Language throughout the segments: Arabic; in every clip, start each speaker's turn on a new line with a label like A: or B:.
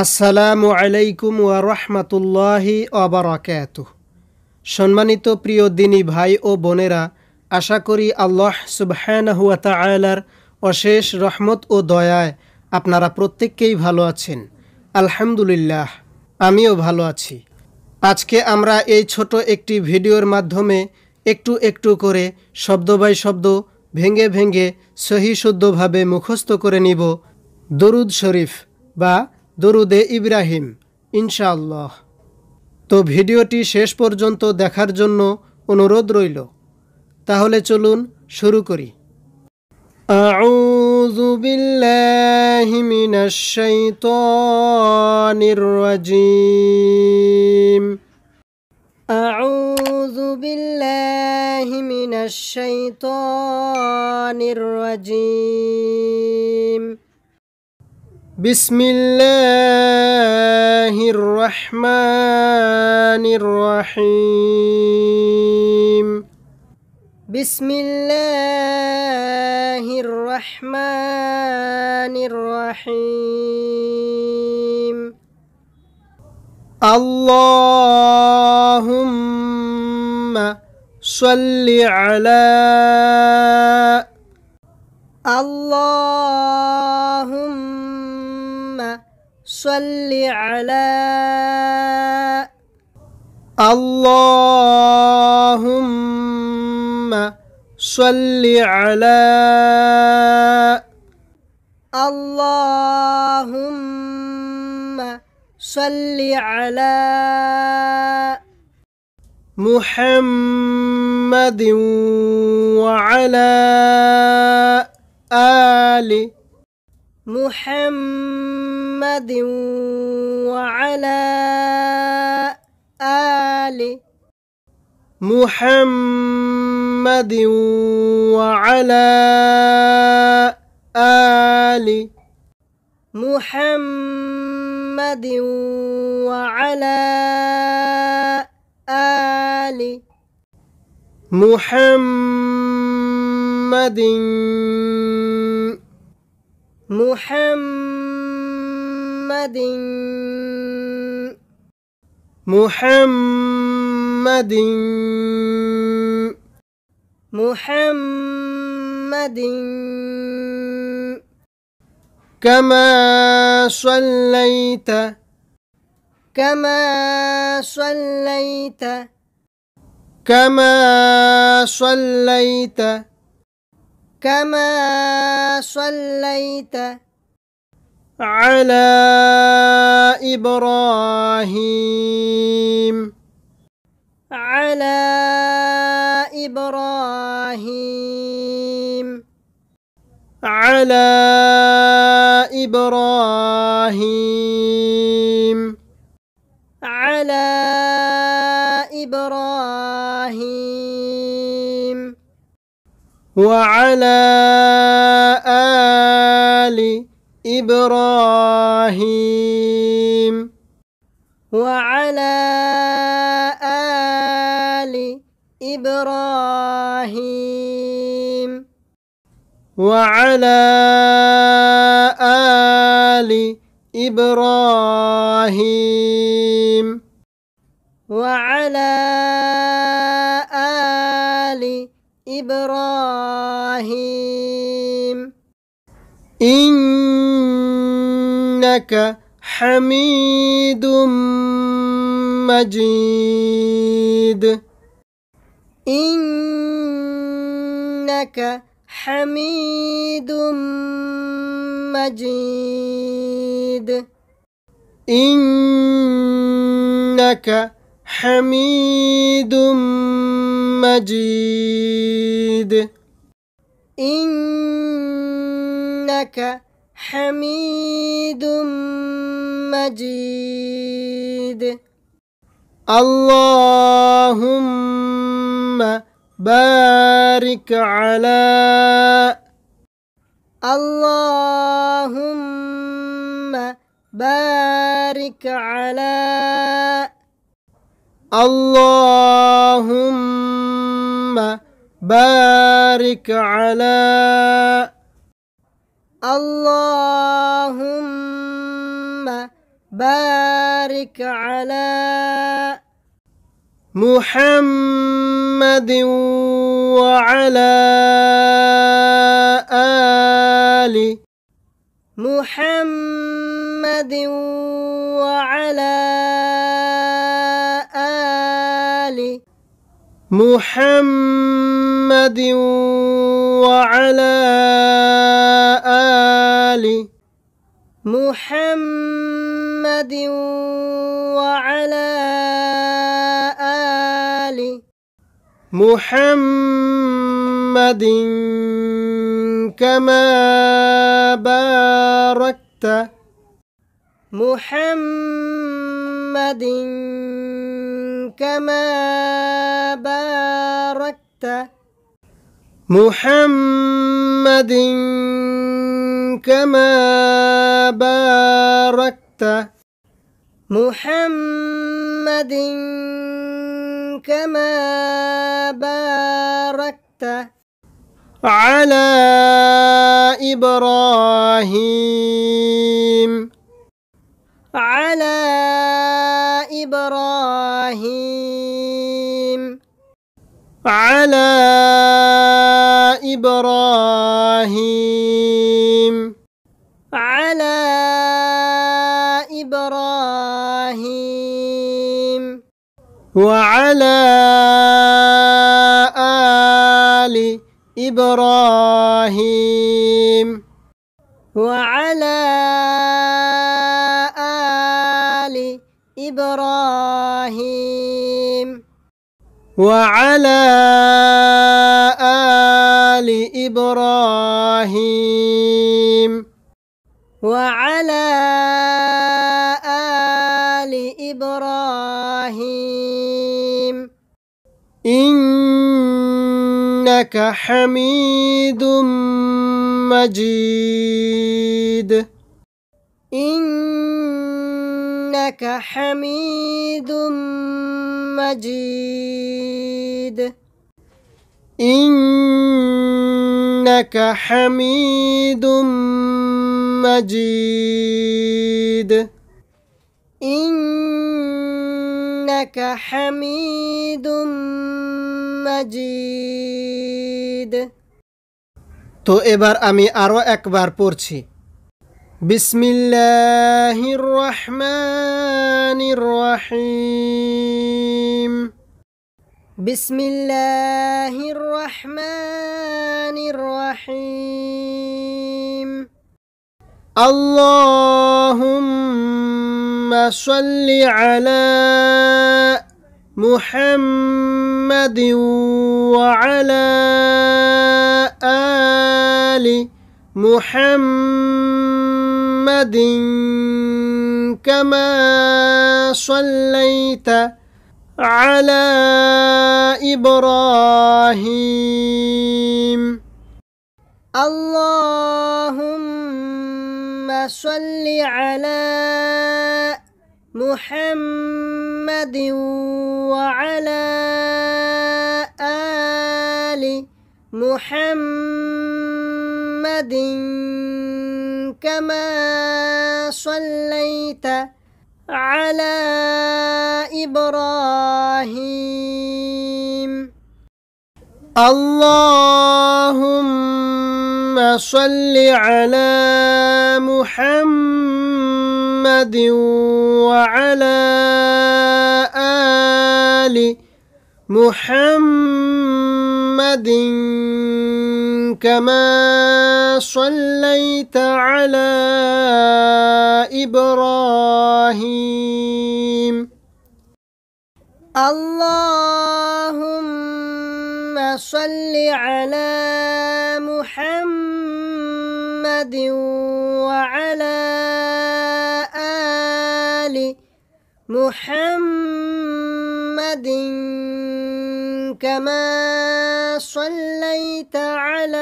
A: আসসালামু আলাইকুম ওয়া রাহমাতুল্লাহি অবরাকাত সম্মানিত প্রিয় দিনী ভাই ও বোনেরা আশা করি আল্লাহ সুবহানাহুয়া তাআলার অশেষ রহমত ও দয়ায় আপনারা প্রত্যেককেই ভালো আছেন আলহামদুলিল্লাহ আমিও ভালো আছি আজকে আমরা এই ছোট একটি ভিডিওর মাধ্যমে একটু একটু করে শব্দ বাই শব্দ ভেঙে ভেঙে সহি শুদ্ধভাবে মুখস্থ করে নিব দরুদ শরীফ বা দরুদে ইব্রাহিম ইনশাআল্লাহ তো ভিডিওটি শেষ পর্যন্ত দেখার জন্য অনুরোধ রইল তাহলে চলুন শুরু করি أعوذ بالله من الشيطان
B: الرجيم بسم الله الرحمن الرحيم بسم الله الرحمن الرحيم اللهم صل على الله صل على اللهم صل على اللهم صل على محمد وعلى آله محمد وعلى آل محمد وعلى آل محمد وعلى آل محمد محمد محمد محمد كما صليت كما صليت كما صليت كما صليت على إبراهيم على إبراهيم على إبراهيم وعلى آل إبراهيم وعلى آل إبراهيم وعلى آل إبراهيم وعلى آل إبراهيم إنك حميد مجيد إنك حميد مجيد إنك حميد مجيد بعد إنك حميد مجيد اللهم بارك على اللهم بارك على اللهم بارك على اللهم بارك على محمد وعلى آل محمد وعلى آل محمد وعلى آل محمد وعلى آل محمد كما باركت محمد كما باركت محمد كما باركت محمد كما باركت على إبراهيم على إبراهيم على إبراهيم على إبراهيم وعلى آل إبراهيم وعلى إبراهيم وعلى آل إبراهيم وعلى آل إبراهيم إنك حميد مجيد إنك حميد مجيد إنك حميد مجيد إنك حميد
A: مجيد তো এবার আমি আরও একবার পড়ছি بسم الله الرحمن
B: الرحيم بسم الله الرحمن الرحيم اللهم صل على محمد وعلى آل محمد محمد كما صليت على إبراهيم اللهم صل على محمد وعلى آل محمد كما صليت على إبراهيم اللهم صل على محمد وعلى آل محمد محمد كما صليت على إبراهيم اللهم صل على محمد وعلى آل محمد محمد كما صليت على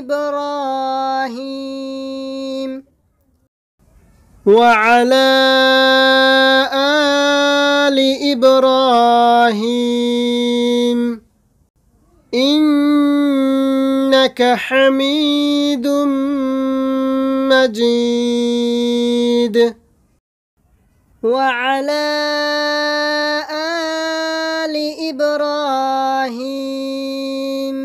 B: إبراهيم وعلى آل إبراهيم إنك حميد مجيد وعلى آل إبراهيم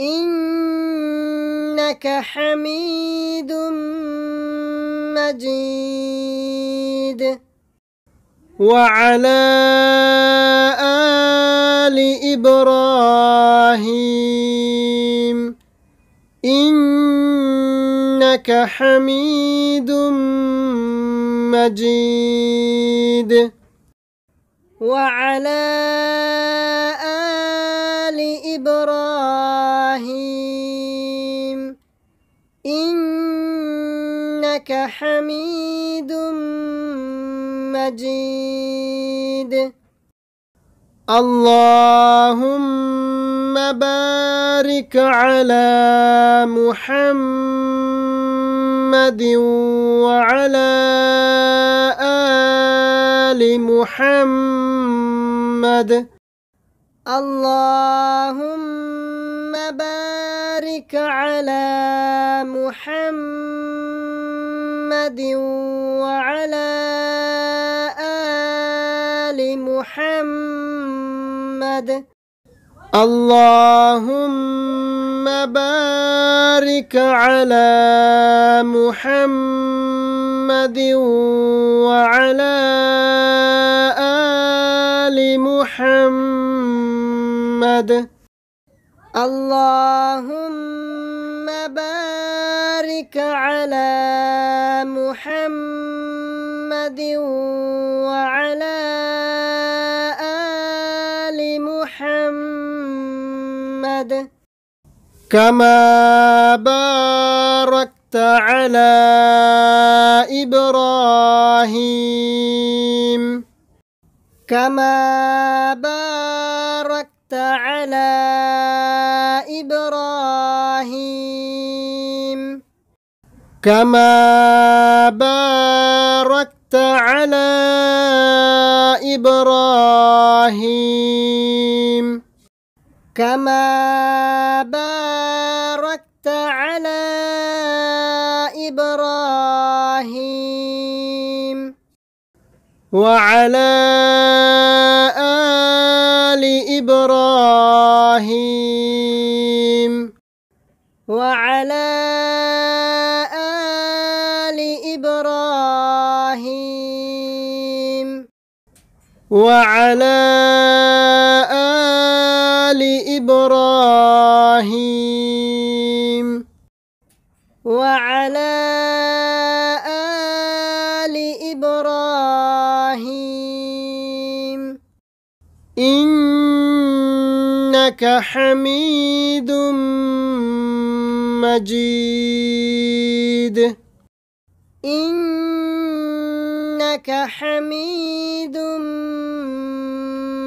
B: إنك حميد مجيد وعلى آل إبراهيم إنك حميد مجيد مجيد وعلى آل إبراهيم إنك حميد مجيد اللهم بارك على محمد محمد وعلى آل محمد اللهم بارك على محمد وعلى آل محمد اللهم اللهم بارك على محمد وعلى آل محمد اللهم بارك على محمد وعلى آل محمد كما باركت على إبراهيم كما باركت على إبراهيم كما باركت على إبراهيم كما باركت على إبراهيم وعلى آل إبراهيم وعلى آل إبراهيم وعلى آل آلِ إبراهيم وعلى آلِ إبراهيم إنك حميد مجيد إنك حميد مجيد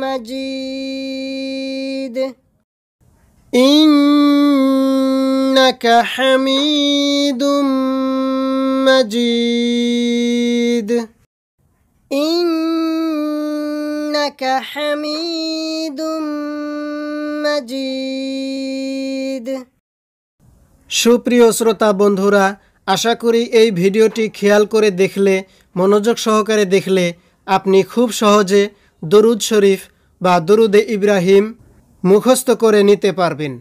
B: مجيد إنك حميد مجيد إنك حميد
A: مجيد সুপ্রিয় শ্রোতা বন্ধুরা আশা করি এই ভিডিওটি খেয়াল করে দেখলে মনোযোগ সহকারে দেখলে আপনি খুব সহজে দরুদ শরীফ বা দরুদে ইব্রাহিম মুখস্থ করে নিতে পারবেন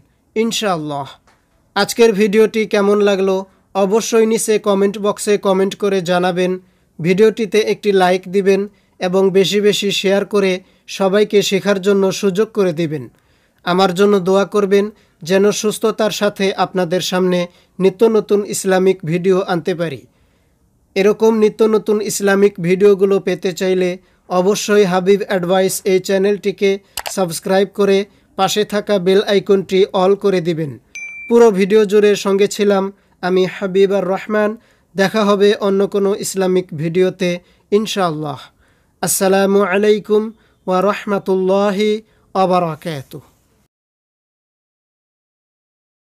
A: ইনশাআল্লাহ আজকের ভিডিওটি কেমন লাগলো অবশ্যই নিচে কমেন্ট বক্সে কমেন্ট করে জানাবেন ভিডিওটিতে একটি লাইক দিবেন এবং বেশি বেশি শেয়ার করে সবাইকে শেখার জন্য সুযোগ করে দিবেন আমার জন্য দোয়া করবেন যেন সুস্থতার সাথে আপনাদের সামনে নিত্য নতুন ইসলামিক ভিডিও আনতে পারি এরকম নিত্য নতুন ইসলামিক ভিডিওগুলো পেতে চাইলে অবশ্যই হাবিব অ্যাডভাইস এই চ্যানেলটিকে সাবস্ক্রাইব করে পাশে থাকা বেল আইকনটি অল করে দিবেন পুরো ভিডিও জুড়ে সঙ্গে ছিলাম আমি হাবিব আর রহমান দেখা হবে অন্য কোনো ইসলামিক ভিডিওতে ইনশাআল্লাহ আসসালামু আলাইকুম ওয়া রহমতুল্লাহি অবরাকাতুহ